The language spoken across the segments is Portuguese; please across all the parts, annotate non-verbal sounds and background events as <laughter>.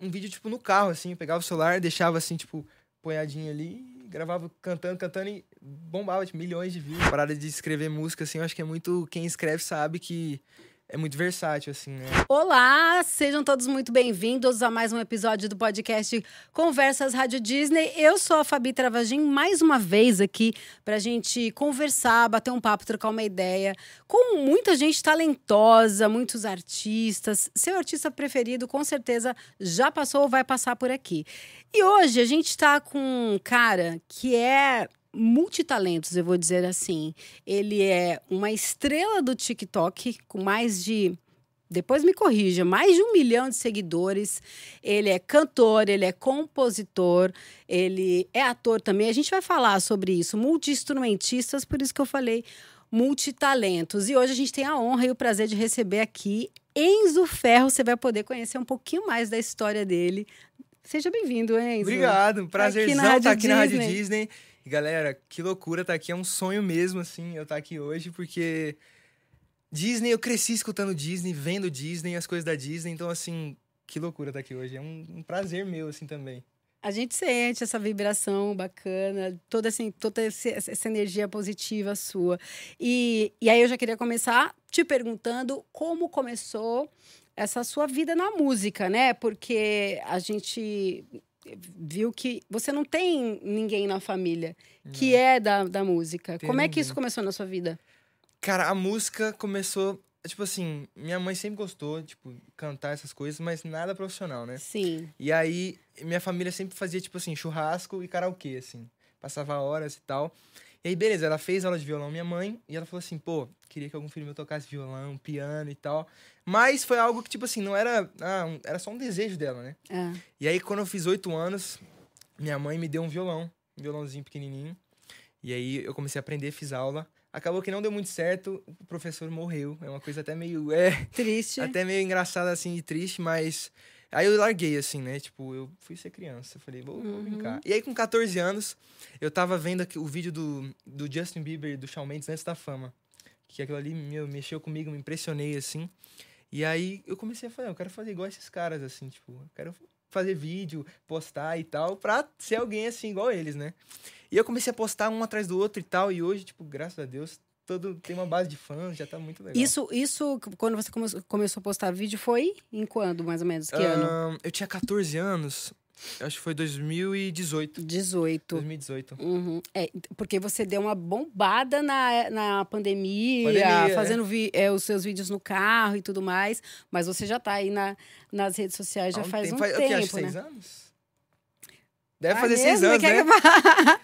um vídeo, tipo, no carro, assim. Eu pegava o celular, deixava, assim, tipo, apoiadinho ali, gravava cantando, cantando e bombava, tipo, milhões de views. Parada de escrever música, assim, eu acho que é muito. Quem escreve sabe que é muito versátil, assim, né? Olá, sejam todos muito bem-vindos a mais um episódio do podcast Conversas Rádio Disney. Eu sou a Fabi Travagin, mais uma vez aqui pra gente conversar, bater um papo, trocar uma ideia com muita gente talentosa, muitos artistas. Seu artista preferido, com certeza, já passou ou vai passar por aqui. E hoje a gente tá com um cara que é multitalentos, eu vou dizer assim. Ele é uma estrela do TikTok com mais de depois me corrija, mais de um milhão de seguidores. Ele é cantor, ele é compositor, ele é ator também. A gente vai falar sobre isso. Multi-instrumentistas, por isso que eu falei multitalentos. E hoje a gente tem a honra e o prazer de receber aqui Enzo Ferro. Você vai poder conhecer um pouquinho mais da história dele. Seja bem-vindo, Enzo. Obrigado, tá prazerzão estar tá aqui na Rádio, tá aqui Disney. Na Rádio Disney. E galera, que loucura tá aqui. É um sonho mesmo, assim, eu estar tá aqui hoje, porque Disney, eu cresci escutando Disney, vendo Disney, as coisas da Disney. Então, assim, que loucura tá aqui hoje. É um, um prazer meu, assim, também. A gente sente essa vibração bacana, toda, assim, toda essa energia positiva sua. E, e aí eu já queria começar te perguntando como começou essa sua vida na música, né? Porque a gente viu que você não tem ninguém na família que não. é da, da música. Tem Como é que isso começou na sua vida? Cara, a música começou. Tipo assim, minha mãe sempre gostou, tipo, cantar essas coisas, mas nada profissional, né? Sim. E aí, minha família sempre fazia, tipo assim, churrasco e karaokê, assim. Passava horas e tal. E aí, beleza, ela fez aula de violão, minha mãe, e ela falou assim, pô, queria que algum filho meu tocasse violão, piano e tal. Mas foi algo que, tipo assim, não era. Ah, um, era só um desejo dela, né? É. E aí, quando eu fiz oito anos, minha mãe me deu um violão, um violãozinho pequenininho. E aí eu comecei a aprender, fiz aula. Acabou que não deu muito certo, o professor morreu. É uma coisa até meio. É, triste. Até meio engraçada assim e triste, mas Aí eu larguei, assim, né? Tipo, eu fui ser criança. Falei, vou, uhum. vou brincar. E aí, com 14 anos, eu tava vendo aqui, o vídeo do, do Justin Bieber e do Shawn Mendes antes da fama. Que aquilo ali meu, mexeu comigo, me impressionei, assim. E aí eu comecei a falar, eu quero fazer igual esses caras, assim, tipo, eu quero fazer vídeo, postar e tal, pra ser alguém assim, igual eles, né? E eu comecei a postar um atrás do outro e tal, e hoje, tipo, graças a Deus, todo tem uma base de fãs, já tá muito legal. Isso, isso quando você come, começou a postar vídeo, foi em quando, mais ou menos? Que um, ano? Eu tinha 14 anos. Acho que foi 2018. 18. 2018. Uhum. É, porque você deu uma bombada na, na pandemia, pandemia é. fazendo é. Vi, é, os seus vídeos no carro e tudo mais. Mas você já tá aí na, nas redes sociais já um faz tempo. um tempo. Eu acho, né? seis anos? Deve ah, fazer é mesmo? seis anos, né?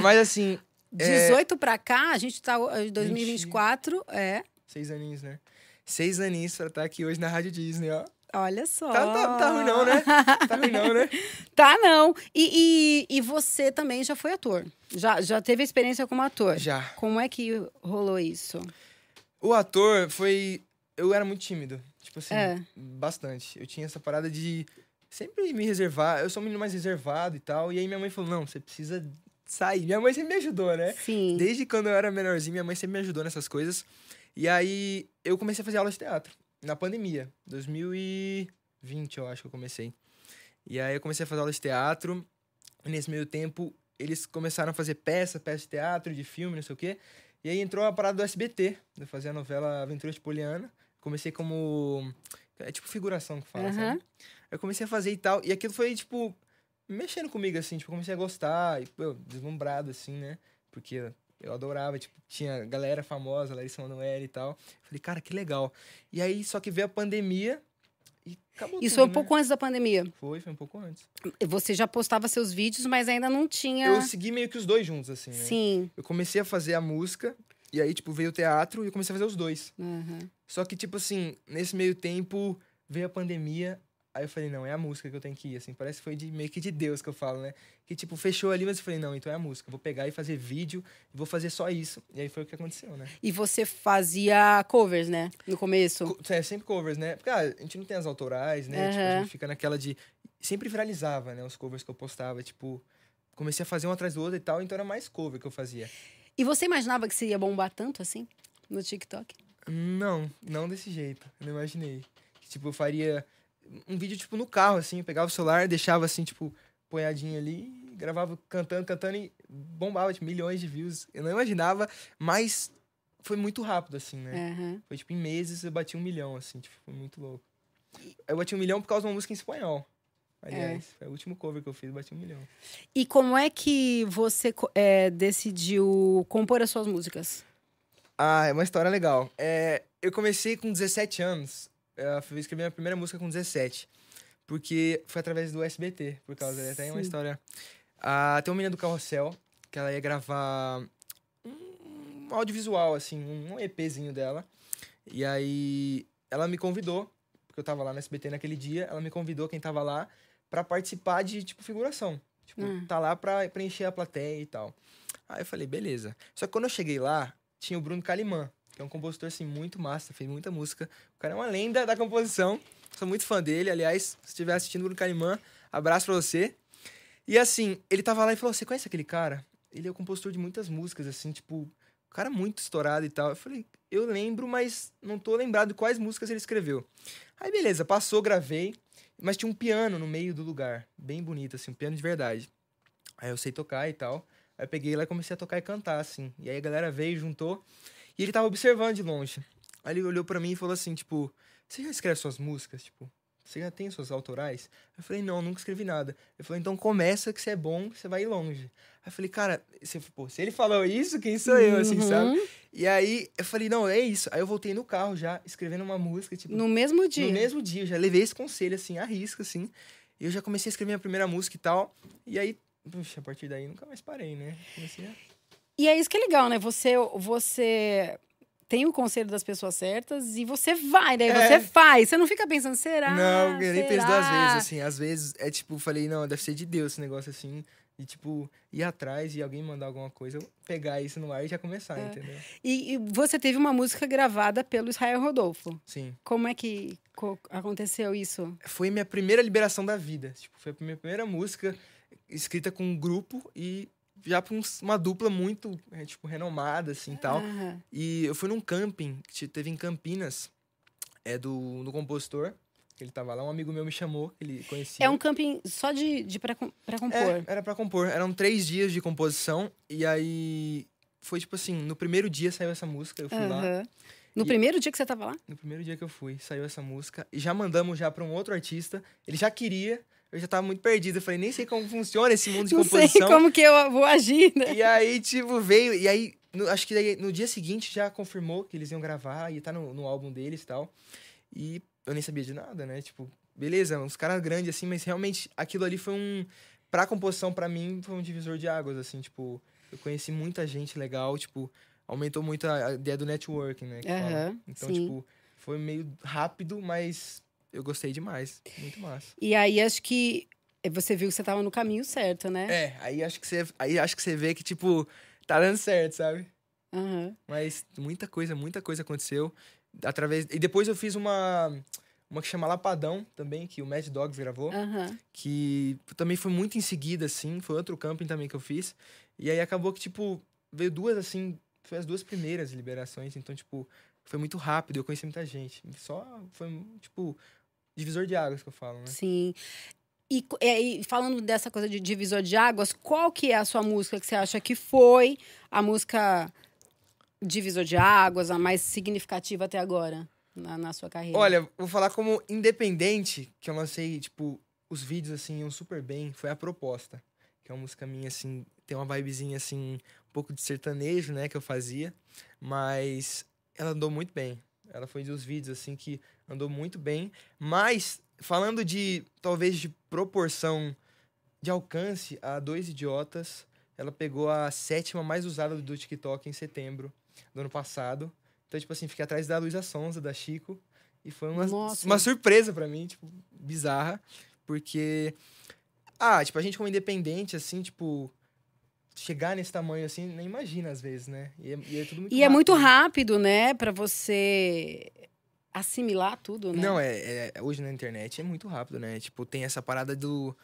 mas assim, 18 é... para cá, a gente tá em 2024, 20... é. Seis aninhos, né? Seis aninhos para estar tá aqui hoje na Rádio Disney, ó. Olha só. Tá, tá, tá ruim não, né? Tá ruim não, né? <laughs> tá não. E, e, e, você também já foi ator. Já, já teve experiência como ator. Já. Como é que rolou isso? O ator foi... Eu era muito tímido. Tipo assim, é. bastante. Eu tinha essa parada de sempre me reservar. Eu sou um menino mais reservado e tal. E aí minha mãe falou, não, você precisa sair. Minha mãe sempre me ajudou, né? Sim. Desde quando eu era menorzinho, minha mãe sempre me ajudou nessas coisas. E aí eu comecei a fazer aula de teatro na pandemia, 2020, eu acho que eu comecei. E aí eu comecei a fazer aula de teatro. E nesse meio tempo, eles começaram a fazer peça, peça de teatro, de filme, não sei o quê. E aí entrou a parada do SBT, de fazer a novela Aventura de Poliana. Comecei como. É tipo figuração que fala, uhum. sabe? Eu comecei a fazer e tal. E aquilo foi, tipo, mexendo comigo, assim, tipo, comecei a gostar, e, pô, deslumbrado, assim, né? Porque eu adorava, tipo, tinha galera famosa, Larissa Manoela e tal. Falei, cara, que legal. E aí, só que veio a pandemia e acabou Isso tudo, foi um né? pouco antes da pandemia. Foi, foi um pouco antes. Você já postava seus vídeos, mas ainda não tinha... Eu segui meio que os dois juntos, assim, né? Sim. Eu comecei a fazer a música, e aí, tipo, veio o teatro e eu comecei a fazer os dois. Uhum. Só que, tipo assim, nesse meio tempo, veio a pandemia, Aí eu falei, não, é a música que eu tenho que ir, assim. Parece que foi de, meio que de Deus que eu falo, né? Que, tipo, fechou ali, mas eu falei, não, então é a música. Vou pegar e fazer vídeo, vou fazer só isso. E aí foi o que aconteceu, né? E você fazia covers, né? No começo? Co é, sempre covers, né? Porque, ah, a gente não tem as autorais, né? Uhum. Tipo, a gente fica naquela de... Sempre viralizava, né? Os covers que eu postava, tipo... Comecei a fazer um atrás do outro e tal, então era mais cover que eu fazia. E você imaginava que você ia bombar tanto, assim? No TikTok? Não, não desse jeito. Eu não imaginei. Que, tipo, eu faria um vídeo, tipo, no carro, assim. Eu pegava o celular, deixava, assim, tipo, ponhadinho ali, gravava cantando, cantando e bombava, tipo, milhões de views. Eu não imaginava, mas foi muito rápido, assim, né? Uhum. Foi, tipo, em meses eu bati um milhão, assim, tipo, foi muito louco. Eu bati um milhão por causa de uma música em espanhol. Aliás, é. foi o último cover que eu fiz, bati um milhão. E como é que você é, decidiu compor as suas músicas? Ah, é uma história legal. É, eu comecei com 17 anos. É eu escrevi minha primeira música com 17. Porque foi através do SBT, por causa dela. É tem uma história. Ah, tem uma menina do Carrossel, que ela ia gravar um audiovisual, assim, um EPzinho dela. E aí ela me convidou, porque eu tava lá no SBT naquele dia, ela me convidou, quem tava lá, para participar de, tipo, figuração. Tipo, hum. tá lá pra preencher a plateia e tal. Aí eu falei, beleza. Só que quando eu cheguei lá, tinha o Bruno Calimã, que é um compositor, assim, muito massa, fez muita música. O cara é uma lenda da composição. Sou muito fã dele. Aliás, se estiver assistindo Bruno Calimã, abraço pra você. E assim, ele tava lá e falou: Você conhece aquele cara? Ele é o compositor de muitas músicas, assim, tipo, cara é muito estourado e tal. Eu falei: Eu lembro, mas não tô lembrado quais músicas ele escreveu. Aí beleza, passou, gravei, mas tinha um piano no meio do lugar, bem bonito, assim, um piano de verdade. Aí eu sei tocar e tal. Aí eu peguei lá e comecei a tocar e cantar, assim. E aí a galera veio, juntou. E ele tava observando de longe. Aí ele olhou para mim e falou assim, tipo, você já escreve suas músicas? Tipo, você já tem suas autorais? Eu falei, não, nunca escrevi nada. Ele falou, então começa que você é bom, você vai longe. Aí eu falei, cara, se, pô, se ele falou isso, quem sou eu, assim, uhum. assim, sabe? E aí eu falei, não, é isso. Aí eu voltei no carro já, escrevendo uma música, tipo. No mesmo dia? No mesmo dia, eu já levei esse conselho, assim, arrisco risca, assim. E eu já comecei a escrever minha primeira música e tal. E aí, puxa, a partir daí nunca mais parei, né? Comecei a. E é isso que é legal, né? Você, você tem o conselho das pessoas certas e você vai, daí né? é. você faz. Você não fica pensando, será? Não, eu nem penso duas vezes, assim. Às vezes é tipo, falei, não, deve ser de Deus esse negócio assim. E, tipo, ir atrás e alguém mandar alguma coisa, eu pegar isso no ar e já começar, é. entendeu? E, e, você teve uma música gravada pelo Israel Rodolfo. Sim. Como é que co aconteceu isso? Foi minha primeira liberação da vida. Tipo, foi a minha primeira música escrita com um grupo e já pra uma dupla muito, é, tipo, renomada, assim, e tal. Uhum. E eu fui num camping, que teve em Campinas, é do, do compositor, ele tava lá, um amigo meu me chamou, ele conhecia. É um camping só de, de pra, pra é, compor? É, era pra compor. Eram três dias de composição, e aí foi tipo assim, no primeiro dia saiu essa música, eu fui uhum. lá. No e... primeiro dia que você tava lá? No primeiro dia que eu fui, saiu essa música. E já mandamos já para um outro artista. Ele já queria, eu já tava muito perdido. Eu falei, nem sei como funciona esse mundo de não composição. Não sei como que eu vou agir, né? E aí, tipo, veio. E aí, no, acho que daí, no dia seguinte já confirmou que eles iam gravar, e tá no, no álbum deles e tal. E eu nem sabia de nada, né? Tipo, beleza, uns caras grandes assim, mas realmente aquilo ali foi um. Pra composição, para mim, foi um divisor de águas, assim, tipo. Eu conheci muita gente legal, tipo, aumentou muito a ideia do networking, né? Uhum, então, sim. tipo, foi meio rápido, mas eu gostei demais. Muito massa. E aí acho que eh, você viu que você tava no caminho certo, né? É, aí acho que você, aí acho que você vê que, tipo, tá dando certo, sabe? Uhum. Mas muita coisa, muita coisa aconteceu. Através. E depois eu fiz uma. Uma que chama Lapadão também, que o Mad Dogs gravou. Uhum. Que também foi muito em seguida, assim. Foi outro camping também que eu fiz. E aí acabou que, tipo, veio duas, assim. Foi as duas primeiras liberações. Então, tipo, foi muito rápido. Eu conheci muita gente. Só foi, tipo, Divisor de águas que eu falo, né? Sim. E, é, e, falando dessa coisa de divisor de águas, qual que é a sua música que você acha que foi a música divisor de águas, a mais significativa até agora na, na sua carreira? Olha, vou falar como independente, que eu lancei, tipo, os vídeos, assim, iam super bem, foi a proposta. Que é uma música minha, assim, tem uma vibezinha, assim, um pouco de sertanejo, né, que eu fazia. Mas ela andou muito bem. Ela foi um dos vídeos, assim, que andou muito bem. Mas, falando de, talvez, de proporção de alcance a Dois Idiotas, ela pegou a sétima mais usada do TikTok em setembro do ano passado. Então, tipo assim, fiquei atrás da Luísa Sonza, da Chico. E foi uma, uma surpresa para mim, tipo, bizarra. Porque... Ah, tipo, a gente como independente, assim, tipo chegar nesse tamanho assim, nem imagina às vezes, né? E é, e é tudo muito E rápido. é muito rápido, né? Para você assimilar tudo, né? Não, é, é, hoje na internet é muito rápido, né? Tipo, tem essa parada do.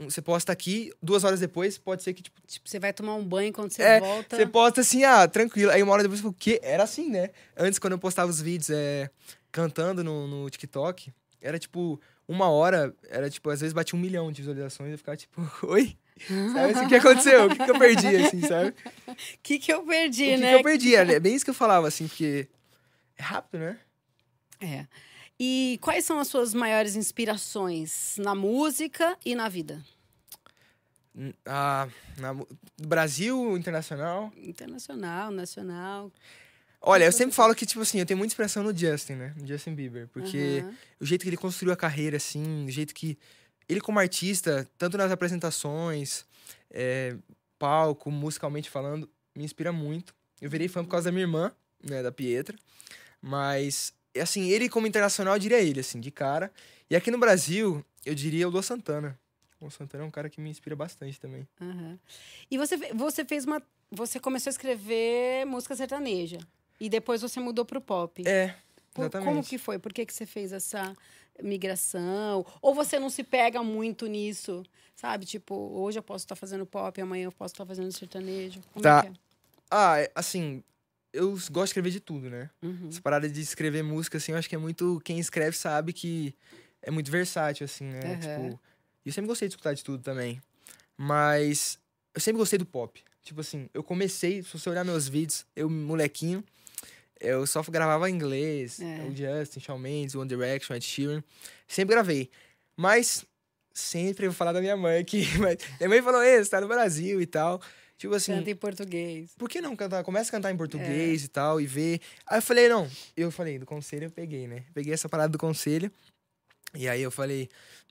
Você posta aqui, duas horas depois, pode ser que, tipo. Tipo, você vai tomar um banho quando você é, volta. Você posta assim, ah, tranquilo. Aí uma hora depois, o quê? Era assim, né? Antes, quando eu postava os vídeos é, cantando no, no TikTok, era tipo, uma hora, era tipo, às vezes batia um milhão de visualizações e eu ficava tipo, <laughs> oi? Sabe assim, o que aconteceu? O que, que eu perdi, assim, sabe? <laughs> O que, que eu perdi, o que né? O que eu perdi? É, é bem isso que eu falava, assim, porque é rápido, né? É. E quais são as suas maiores inspirações na música e na vida? Ah, na, Brasil, internacional? Internacional, nacional. Olha, eu sempre falo que, tipo assim, eu tenho muita inspiração no Justin, né? No Justin Bieber. Porque uhum. o jeito que ele construiu a carreira, assim, o jeito que. Ele, como artista, tanto nas apresentações, é, palco, musicalmente falando, me inspira muito. Eu virei fã por causa da minha irmã, né? Da Pietra. Mas assim, ele como internacional, eu diria ele, assim, de cara. E aqui no Brasil, eu diria o Luan Santana. O Luan Santana é um cara que me inspira bastante também. Uhum. E você, você fez uma. Você começou a escrever música sertaneja. E depois você mudou pro pop. É. Exatamente. Como que foi? Por que, que você fez essa migração? Ou você não se pega muito nisso? Sabe? Tipo, hoje eu posso estar tá fazendo pop, amanhã eu posso estar tá fazendo sertanejo. Como é tá. É é? Ah, é, assim, eu gosto de escrever de tudo, né? Uhum. Essa parada de escrever música, assim, eu acho que é muito. Quem escreve sabe que é muito versátil, assim, né? Uhum. Tipo, eu sempre gostei de escutar de tudo também. Mas eu sempre gostei do pop. Tipo assim, eu comecei, se você olhar meus vídeos, eu, molequinho, eu só gravava em inglês, é. o Justin, Shawn Mendes, One Direction, Ed Sheeran. Sempre gravei. Mas sempre eu vou falar da minha mãe aqui. <laughs> Mas minha mãe falou: Ei, você tá no Brasil e tal. Tipo assim. Canta em português. Por que não cantar? Começa a cantar em é. português é. e tal, e ver. Aí eu falei, não. Eu falei, do conselho eu peguei, né? Peguei essa parada do conselho. E aí eu falei,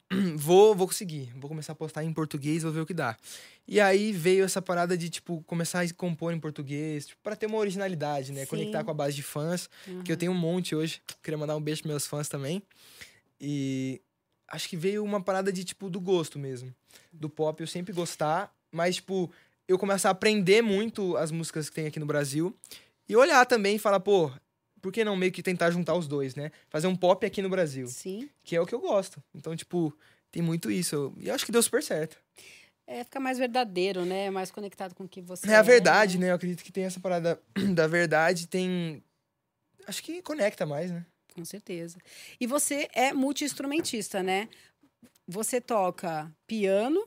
<clears throat> vou, vou conseguir. Vou começar a postar em português, vou ver o que dá. E aí veio essa parada de, tipo, começar a compor em português, tipo, pra ter uma originalidade, né? Sim. Conectar com a base de fãs, uhum. que eu tenho um monte hoje. Queria mandar um beijo pros meus fãs também. E acho que veio uma parada de, tipo, do gosto mesmo. Do pop, eu sempre gostar, mas, tipo, eu começar a aprender muito as músicas que tem aqui no Brasil e olhar também e falar, pô, por que não meio que tentar juntar os dois, né? Fazer um pop aqui no Brasil. Sim. Que é o que eu gosto. Então, tipo, tem muito isso. E eu acho que deu super certo. É, fica mais verdadeiro, né? Mais conectado com o que você é. a é. verdade, é, né? né? Eu acredito que tem essa parada <clears throat> da verdade, tem... Acho que conecta mais, né? Com certeza. E você é multi-instrumentista, né? Você toca piano,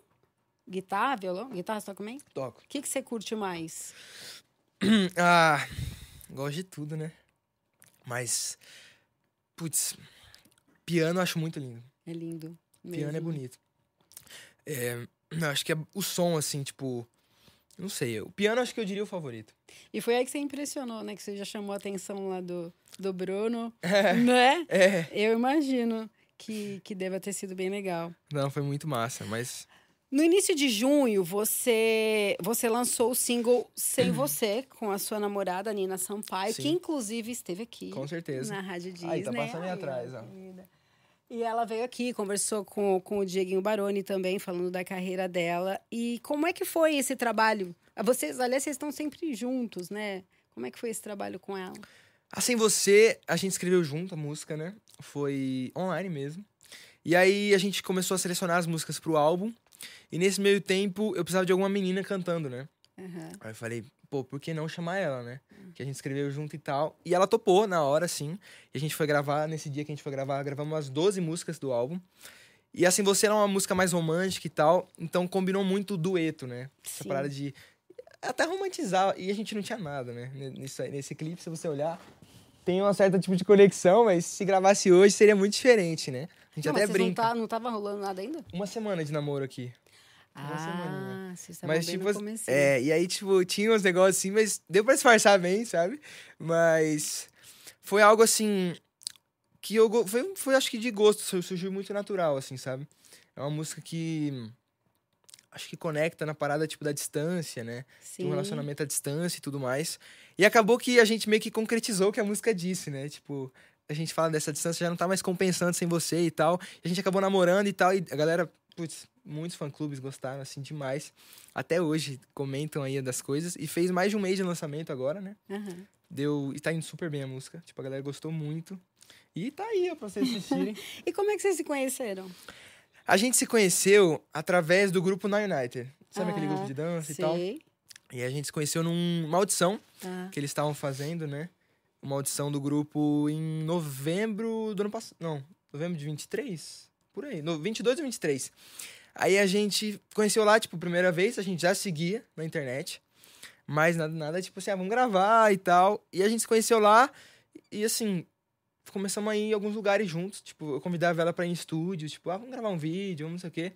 Guitarra, violão? Guitarra você toca também? Toco. O que, que você curte mais? <clears throat> ah, gosto de tudo, né? Mas, putz, piano eu acho muito lindo. É lindo. Mesmo. Piano é bonito. É, eu acho que é o som, assim, tipo. Não sei, o piano acho que eu diria o favorito. E foi aí que você impressionou, né? Que você já chamou a atenção lá do, do Bruno, <laughs> é, né? É. Eu imagino que, que deva ter sido bem legal. Não, foi muito massa, mas... No início de junho, você você lançou o single Sem <clears throat> Você com a sua namorada Nina Sampaio, Sim. que inclusive esteve aqui. Com certeza. Na Rádio Disney. Aí tá passando aí atrás, ó. E ela veio aqui, conversou com, com o Dieguinho Baroni também, falando da carreira dela. E como é que foi esse trabalho? Ah, vocês, aliás, vocês estão sempre juntos, né? Como é que foi esse trabalho com ela? Ah, "Sem você, a gente escreveu junto a música, né? Foi online mesmo. E aí a gente começou a selecionar as músicas pro álbum. E nesse meio tempo, eu precisava de alguma menina cantando, né? Uhum. Aí eu falei, pô, por que não chamar ela, né? Uhum. Que a gente escreveu junto e tal. E ela topou na hora, sim. E a gente foi gravar, nesse dia que a gente foi gravar, gravamos umas 12 músicas do álbum. E assim, você era uma música mais romântica e tal, então combinou muito o dueto, né? Essa parada de. Até romantizar. E a gente não tinha nada, né? Nesse, nesse clipe, se você olhar, tem uma certa tipo de conexão, mas se gravasse hoje seria muito diferente, né? A gente não, até mas brinca. Não, tá, não tava rolando nada ainda? Uma semana de namoro aqui. Uma ah, semaninha. vocês mas, bem tipo, no É, e aí, tipo, tinha uns negócios assim, mas deu pra disfarçar bem, sabe? Mas foi algo assim que eu... Foi, foi acho que de gosto, surgiu muito natural, assim, sabe? É uma música que acho que conecta na parada tipo da distância, né? Sim. Do relacionamento à distância e tudo mais. E acabou que a gente meio que concretizou o que a música disse, né? Tipo, a gente fala dessa distância, já não tá mais compensando sem você e tal. a gente acabou namorando e tal, e a galera, putz, muitos fã-clubes gostaram, assim, demais. Até hoje comentam aí das coisas. E fez mais de um mês de lançamento agora, né? Uhum. Deu. E tá indo super bem a música. Tipo, a galera gostou muito. E tá aí, pra vocês assistirem. <laughs> e como é que vocês se conheceram? A gente se conheceu através do grupo Na United. Sabe ah, aquele grupo de dança e tal? E a gente se conheceu numa audição ah. que eles estavam fazendo, né? uma audição do grupo em novembro do ano passado. Não, novembro de 23? Por aí, no 22 e 23. Aí a gente conheceu lá, tipo, primeira vez, a gente já seguia na internet. Mas nada, nada, tipo assim, ah, vamos gravar e tal. E a gente se conheceu lá e assim, começamos a ir em alguns lugares juntos. Tipo, eu convidava ela pra ir em estúdio, tipo, ah, vamos gravar um vídeo, vamos não sei o quê.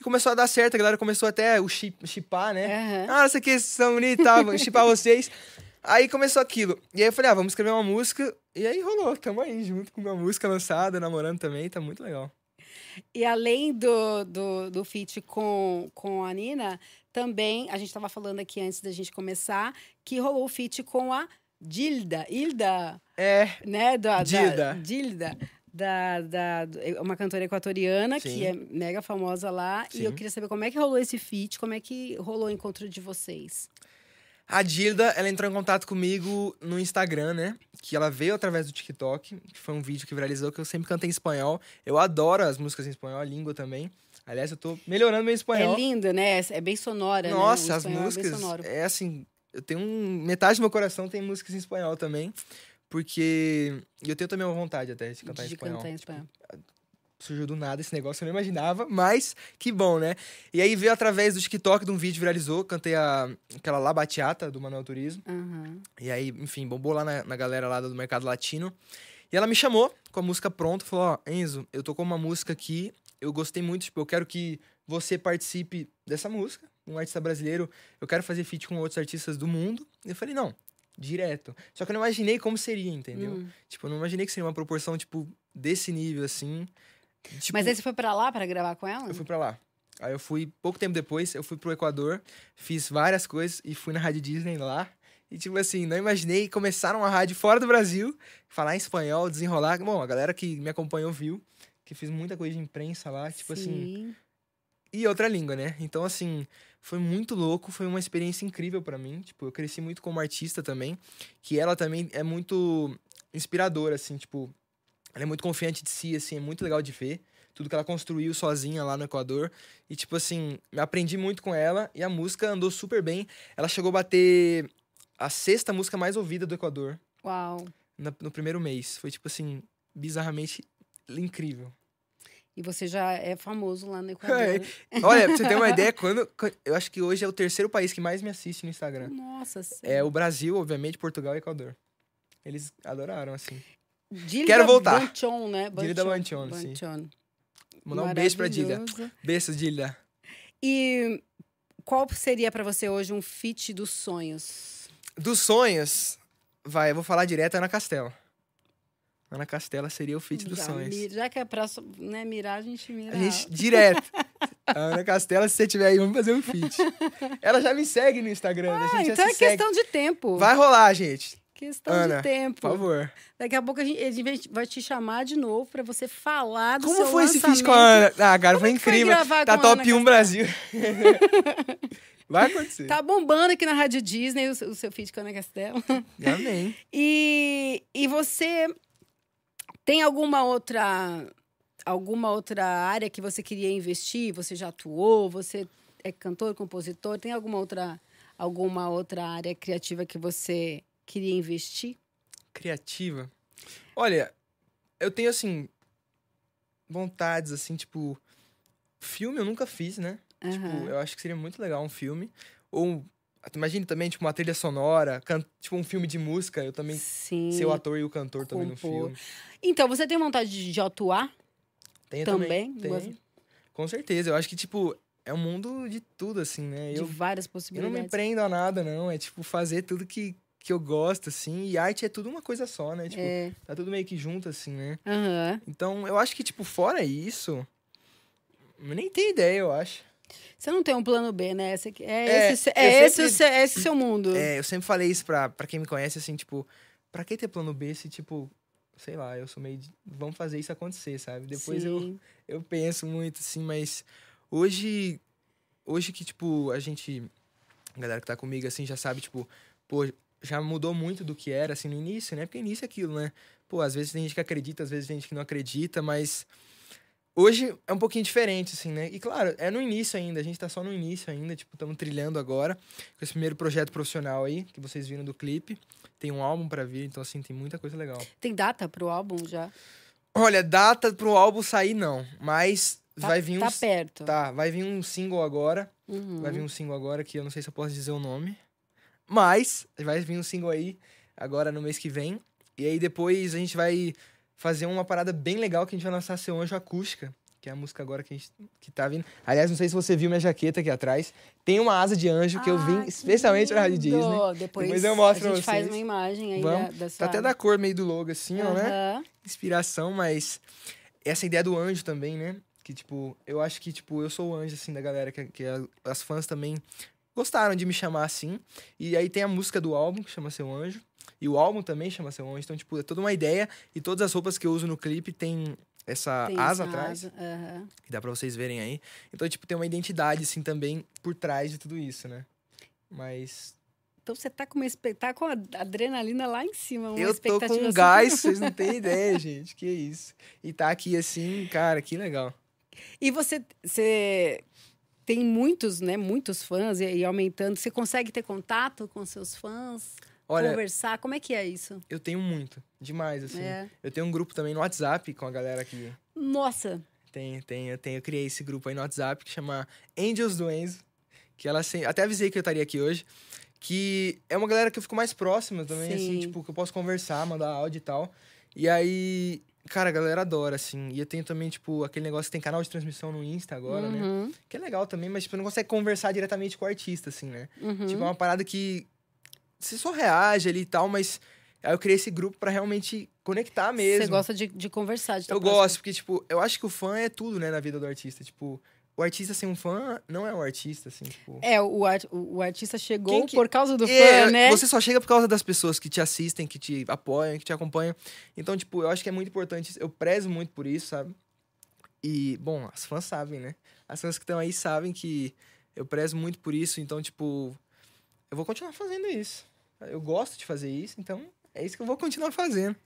E começou a dar certo, a galera começou até o chipar, né? Uhum. Ah, não sei o que, vocês são bonitos e tal, vou chipar vocês. Aí começou aquilo. E aí eu falei, ah, vamos escrever uma música. E aí rolou, tamo aí, junto com uma música lançada, namorando também, tá muito legal. E além do, do, do feat com, com a Nina, também, a gente estava falando aqui antes da gente começar, que rolou o feat com a Dilda. Hilda. É. Né? Dilda. Da, Dilda. Da, da, uma cantora equatoriana Sim. que é mega famosa lá. Sim. E eu queria saber como é que rolou esse feat, como é que rolou o encontro de vocês. A Dilda, ela entrou em contato comigo no Instagram, né? Que ela veio através do TikTok, que foi um vídeo que viralizou, que eu sempre cantei em espanhol. Eu adoro as músicas em espanhol, a língua também. Aliás, eu tô melhorando meu espanhol. É linda, né? É bem sonora, né? Nossa, né? as é músicas. É, é, assim, eu tenho um. Metade do meu coração tem músicas em espanhol também. Porque eu tenho também uma vontade até de cantar de em espanhol. Cantar em tipo, espanhol. Tipo, surgiu do nada esse negócio, eu não imaginava, mas que bom, né? E aí veio através do TikTok de um vídeo viralizou, cantei a, aquela La Batiata do Manuel Turismo. Uhum. E aí, enfim, bombou lá na, na, galera lá do mercado latino. E ela me chamou com a música pronta, falou: Ó, oh, Enzo, eu tô com uma música aqui, eu gostei muito, tipo, eu quero que você participe dessa música. Um artista brasileiro, eu quero fazer feat com outros artistas do mundo. E eu falei: não, direto. Só que eu não imaginei como seria, entendeu? Hum. Tipo, eu não imaginei que seria uma proporção, tipo, desse nível assim. Tipo, Mas aí você foi pra lá para gravar com ela? Eu fui pra lá. Aí eu fui, pouco tempo depois, eu fui pro Equador, fiz várias coisas e fui na Rádio Disney lá. E, tipo assim, não imaginei começar uma rádio fora do Brasil, falar em espanhol, desenrolar. Bom, a galera que me acompanhou viu que fiz muita coisa de imprensa lá, tipo assim, Sim. assim. E outra língua, né? Então, assim, foi muito louco, foi uma experiência incrível para mim. Tipo, eu cresci muito como artista também, que ela também é muito inspiradora, assim, tipo, ela é muito confiante de si, assim, é muito legal de ver. Tudo que ela construiu sozinha lá no Equador. E, tipo assim, aprendi muito com ela e a música andou super bem. Ela chegou a bater a sexta música mais ouvida do Equador. Uau! no, no primeiro mês. Foi, tipo assim, bizarramente incrível. E você já é famoso lá no <laughs> Equador. É. Olha, pra você ter uma ideia, quando, eu acho que hoje é o terceiro país que mais me assiste no Instagram. Nossa senhora. É o Brasil, obviamente, Portugal e Equador. Eles adoraram, assim. Quero voltar. Banchon, né? Banchon, Dília Banchon, Banchon. sim. Mandar um beijo pra Dilda. Beijo, Dilda. E qual seria para você hoje um fit dos sonhos? Dos sonhos, vai, eu vou falar direto Ana Castela. Ana Castela seria o fit dos sonhos. Já que é pra né, mirar, a gente mira. A gente, direto. <laughs> Ana Castela, se você tiver aí, vamos fazer um feat. Ela já me segue no Instagram. Ah, a gente então é questão de tempo. Vai rolar, gente. Questão Ana, de tempo. Por favor. Daqui a pouco a gente, vai te chamar de novo para você falar do Como seu foi lançamento. esse ah, feat tá com a Ana? Ah, cara, Como foi incrível. Tá top Ana, 1 Brasil. <laughs> vai acontecer. Tá bombando aqui na Rádio Disney o, o seu feat com a Ana Castela. Amém. <laughs> E, e você tem alguma outra alguma outra área que você queria investir? Você já atuou? Você é cantor, compositor? Tem alguma outra alguma outra área criativa que você queria investir? Criativa. Olha, eu tenho assim vontades assim, tipo filme eu nunca fiz, né? Uhum. Tipo, eu acho que seria muito legal um filme ou imagina também, tipo, uma trilha sonora, can... tipo um filme de música. Eu também Sim. ser o ator e o cantor Compor. também no filme. Então, você tem vontade de, atuar? Tenho também. também. Com certeza. Eu acho que, tipo, é um mundo de tudo, assim, né? De eu, várias possibilidades. Eu não me prendo a nada, não. É, tipo, fazer tudo que, que eu gosto, assim. E arte é tudo uma coisa só, né? Tipo, é. tá tudo meio que junto, assim, né? Uhum. Então, eu acho que, tipo, fora isso, eu nem tenho ideia, eu acho. Você não tem um plano B, né? Esse, é, é, esse, é, esse, é esse seu mundo. É, eu sempre falei isso pra, pra quem me conhece, assim, tipo, pra que ter plano B se, tipo, sei lá, eu sou meio. De, vamos fazer isso acontecer, sabe? Depois eu, eu penso muito, assim, mas hoje. Hoje que, tipo, a gente. A galera que tá comigo, assim, já sabe, tipo, pô, já mudou muito do que era, assim, no início, né? Porque início é aquilo, né? Pô, às vezes tem gente que acredita, às vezes tem gente que não acredita, mas hoje é um pouquinho diferente, assim, né? E claro, é no início ainda, a gente tá só no início ainda, tipo, estamos trilhando agora com esse primeiro projeto profissional aí, que vocês viram do clipe. Tem um álbum para vir, então, assim, tem muita coisa legal. Tem data pro álbum já? Olha, data pro álbum sair não, mas tá, vai vir um. Tá perto. Tá, vai vir um single agora. Uhum. Vai vir um single agora que eu não sei se eu posso dizer o nome. Mas vai vir um single aí agora no mês que vem. E aí depois a gente vai fazer uma parada bem legal que a gente vai lançar seu anjo acústica, que é a música agora que a gente que tá vindo. Aliás, não sei se você viu minha jaqueta aqui atrás. Tem uma asa de anjo que eu vim ah, especialmente lindo. pra Rádio Disney. Depois, Depois eu mostro a gente vocês. faz uma imagem aí Vamos. Da, sua... Tá até da cor meio do logo assim, ó, né? Inspiração, mas essa ideia do anjo também, né? Que, tipo, eu acho que, tipo, eu sou o anjo, assim, da galera, que, que as fãs também gostaram de me chamar assim. E aí tem a música do álbum, que chama Seu Anjo. E o álbum também chama Seu Anjo. Então, tipo, é toda uma ideia. E todas as roupas que eu uso no clipe tem essa tem asa atrás. Asa. Uhum. Que dá pra vocês verem aí. Então, tipo, tem uma identidade, assim, também por trás de tudo isso, né? Mas então você tá com uma tá com a adrenalina lá em cima. Uma eu tô com um gás, vocês não têm <laughs> ideia, gente. Que isso. E tá aqui assim, cara, que legal. E você, você tem muitos, né? Muitos fãs e, e aumentando. Você consegue ter contato com seus fãs? Olha, conversar? Como é que é isso? Eu tenho muito, demais, assim. É. Eu tenho um grupo também no WhatsApp com a galera aqui. Nossa! Tem, tem, eu tenho. Eu criei esse grupo aí no WhatsApp que chama Angels do Enzo. Que ela assim, Até avisei que eu estaria aqui hoje. Que é uma galera que eu fico mais próxima também, assim, Sim. assim, tipo, que eu posso conversar, mandar áudio e tal. E aí, Cara, a galera adora, assim. E eu tenho também, tipo, aquele negócio que tem canal de transmissão no Insta agora, né? uhum. né? Que é legal também, mas, tipo, não consegue conversar diretamente com o artista, assim, né? Uhum. Tipo, é uma parada que você só reage ali e tal, mas aí eu criei esse grupo para realmente conectar mesmo. Você gosta de, de conversar, de Eu próximo. gosto, porque, tipo, eu acho que o fã é tudo, né, na vida do artista. Tipo, o artista sem um fã não é o um artista, assim, tipo... É, o, art, o, artista chegou que... por causa do é, fã, né? Você só chega por causa das pessoas que te assistem, que te apoiam, que te acompanham. Então, tipo, eu acho que é muito importante, eu prezo muito por isso, sabe? E, bom, as fãs sabem, né? As fãs que estão aí sabem que eu prezo muito por isso, então, tipo, eu vou continuar fazendo isso. Eu gosto de fazer isso, então é isso que eu vou continuar fazendo.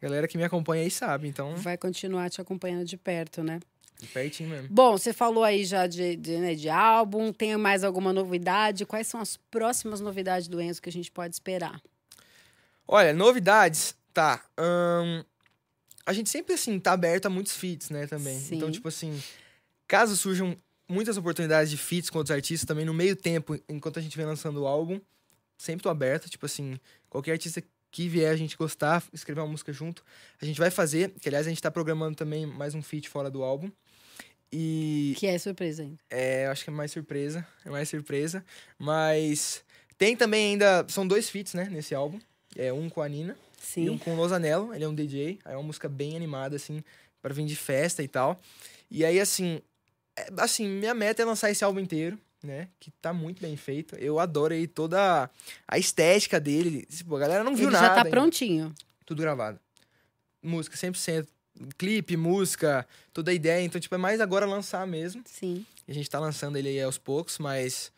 A galera que me acompanha aí sabe, então. Vai continuar te acompanhando de perto, né? Pertinho mesmo. Bom, você falou aí já de, de, né, de álbum, tem mais alguma novidade? Quais são as próximas novidades do Enzo que a gente pode esperar? Olha, novidades, tá. a gente sempre, assim, tá aberto a muitos feats, né, também. Sim. Então, tipo assim, caso surjam muitas oportunidades de feats com outros artistas também no meio tempo, enquanto a gente vem lançando o álbum, sempre tô aberto, tipo assim, qualquer artista que vier a gente gostar, escrever uma música junto, a gente vai fazer, que aliás a gente tá programando também mais um feat fora do álbum. E. Que é surpresa ainda. É, eu acho que é mais surpresa. É mais surpresa. Mas tem também ainda. São dois feats, né, nesse álbum. É um com a Nina. Sim. E um com o Losanello. Ele é um DJ. Aí é uma música bem animada, assim, para vir de festa e tal. E aí, assim. É, assim, minha meta é lançar esse álbum inteiro né? Que tá muito bem feito. Eu adoro aí toda a estética dele. Tipo, a galera não viu Ele nada. Já tá ainda. prontinho. Tudo gravado. Música 100% clipe, música, toda a ideia. Então, tipo, é mais agora lançar mesmo. Sim. A gente tá lançando ele aos poucos, mas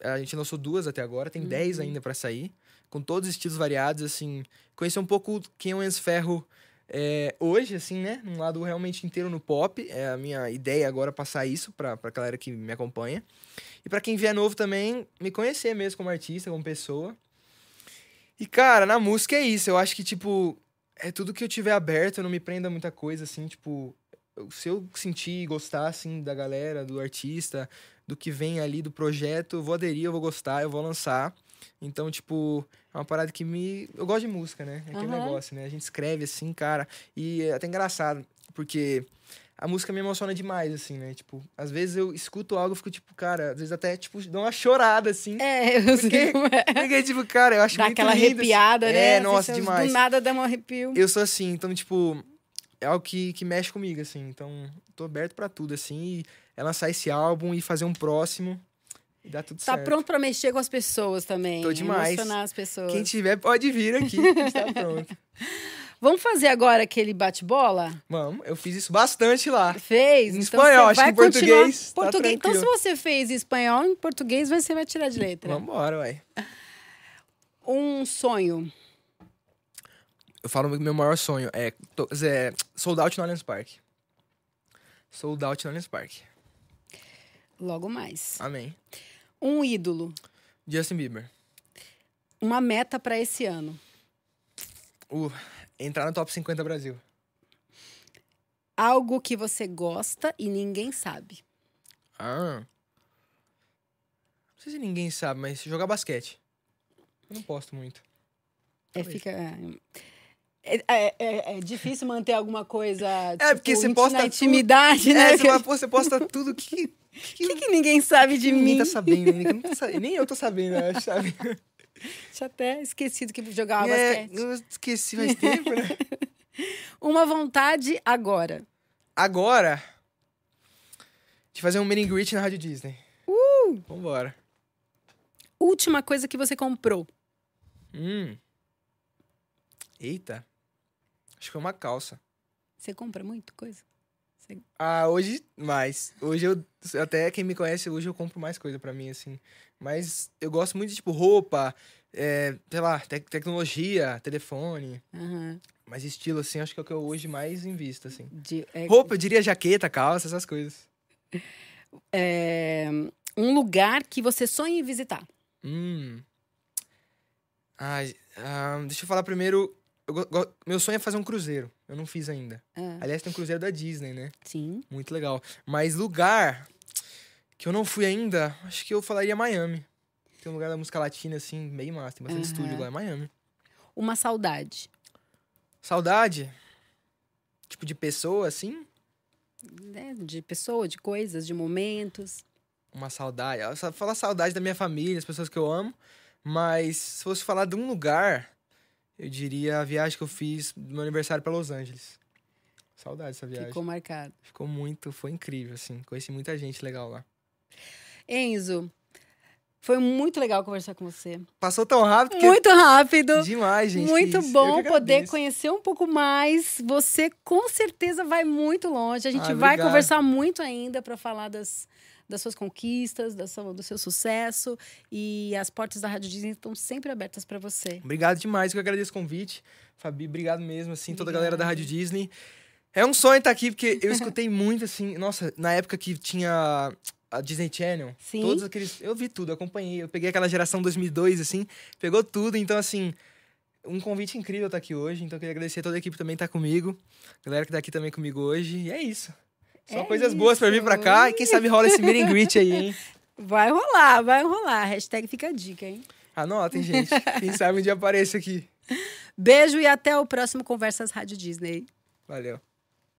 eh, a gente lançou duas até agora, tem uhum. dez ainda para sair, com todos os estilos variados, assim. Conhecer um pouco quem é o Enzo Ferro é, hoje, assim, né? Um lado realmente inteiro no pop. É a minha ideia agora passar isso pra, pra galera que me acompanha. E para quem vier novo também, me conhecer mesmo como artista, como pessoa. E, cara, na música é isso. Eu acho que, tipo, é tudo que eu tiver aberto, eu não me prenda a muita coisa, assim, tipo, se eu sentir e gostar, assim, da galera, do artista, do que vem ali, do projeto, eu vou aderir, eu vou gostar, eu vou lançar. Então, tipo, é uma parada que me. Eu gosto de música, né? É aquele uhum. negócio, né? A gente escreve assim, cara. E é até engraçado, porque a música me emociona demais, assim, né? Tipo, às vezes eu escuto algo e fico, tipo, cara, às vezes até, tipo, dá uma chorada, assim. É, eu porque, sei como é. Porque, tipo, cara, eu acho dá muito aquela lindo, assim. arrepiada, assim. né? É, nossa, demais. Do nada dá um arrepio. Eu sou assim, então, tipo, é algo que, que mexe comigo, assim. Então, tô aberto para tudo, assim. E é lançar esse álbum e fazer um próximo. E dá tudo tá certo. Tá pronto pra mexer com as pessoas também. Tô demais. Emocionar as pessoas. Quem tiver, pode vir aqui. A gente tá <laughs> pronto. Vamos fazer agora aquele bate-bola? Vamos, eu fiz isso bastante lá. Fez? Em então espanhol, acho que em português. Tá português. Tá então, se você fez em espanhol, em português você vai tirar de letra. Vamos embora, vai. Um sonho. Eu falo meu maior sonho. É, é sold out no Allianz Park. Sold out no Allianz Park. Logo mais. Amém. Um ídolo. Justin Bieber. Uma meta para esse ano. Uh, entrar no top 50 Brasil. Algo que você gosta e ninguém sabe. Ah. Não sei se ninguém sabe, mas jogar basquete. Eu não posto muito. É, fica. É, é, é, é, difícil manter alguma coisa. É, tipo, é, porque você posta. intimidade, tudo, né? É, você, você posta tudo que. que, <laughs> que, que ninguém sabe de ninguém tá mim? Ninguém tá sabendo, ninguém tá sabendo, nem eu tô sabendo, eu acho, sabe? <laughs> <laughs> Tinha até esquecido que jogava é, basquete. Eu esqueci mais <laughs> tempo, né? Uma vontade agora. Agora? De fazer um mini greet na Rádio Disney. Uh! Vambora. Última coisa que você comprou. Hum. Eita. Acho que foi uma calça. Você compra muito coisa? Você... Ah, hoje mais. Hoje eu. Até quem me conhece, hoje eu compro mais coisa para mim, assim. Mas eu gosto muito de, tipo, roupa, é, sei lá, te tecnologia, telefone. Uhum. Mas estilo, assim, acho que é o que eu hoje mais invisto, assim. De, é... Roupa, eu diria jaqueta, calça, essas coisas. <laughs> É... Um lugar que você sonha em visitar. Hum. deixa eu falar primeiro. Eu meu sonho é fazer um cruzeiro. Eu não fiz ainda. Ah. Aliás, tem um cruzeiro da Disney, né? Sim. Muito legal. Mas lugar, que eu não fui ainda, acho que eu falaria Miami. Tem um lugar da música latina, assim, meio massa. Tem bastante uhum. estúdio lá Miami. Uma saudade. Saudade? Tipo de pessoa, assim? É, de pessoa, de coisas, de momentos. Uma saudade. eu Falar saudade da minha família, das pessoas que eu amo. Mas se fosse falar de um lugar, eu diria a viagem que eu fiz do meu aniversário para Los Angeles. Saudade dessa viagem. Ficou marcado. Ficou muito, foi incrível, assim. Conheci muita gente legal lá. Enzo, foi muito legal conversar com você. Passou tão rápido. Que... Muito rápido. Demais, gente. Muito bom poder conhecer um pouco mais. Você com certeza vai muito longe. A gente ah, vai conversar muito ainda para falar das, das suas conquistas, da sua, do seu sucesso. E as portas da Rádio Disney estão sempre abertas para você. Obrigado demais. Eu agradeço o convite. Fabi, obrigado mesmo, assim, toda obrigado. a galera da Rádio Disney. É um sonho estar tá aqui, porque eu escutei muito, assim. Nossa, na época que tinha a Disney Channel, Sim. todos aqueles, eu vi tudo, acompanhei, eu peguei aquela geração 2002 assim, pegou tudo, então assim, um convite incrível estar aqui hoje, então eu queria agradecer a toda a equipe também estar tá comigo, a galera que tá aqui também comigo hoje, e é isso. Só é coisas isso. boas para vir para cá e quem sabe rola esse meet and greet aí, hein? <laughs> Vai rolar, vai rolar. Hashtag fica a dica, hein? Anotem, gente. Quem sabe um dia apareça aqui. <laughs> Beijo e até o próximo Conversas Rádio Disney. Valeu.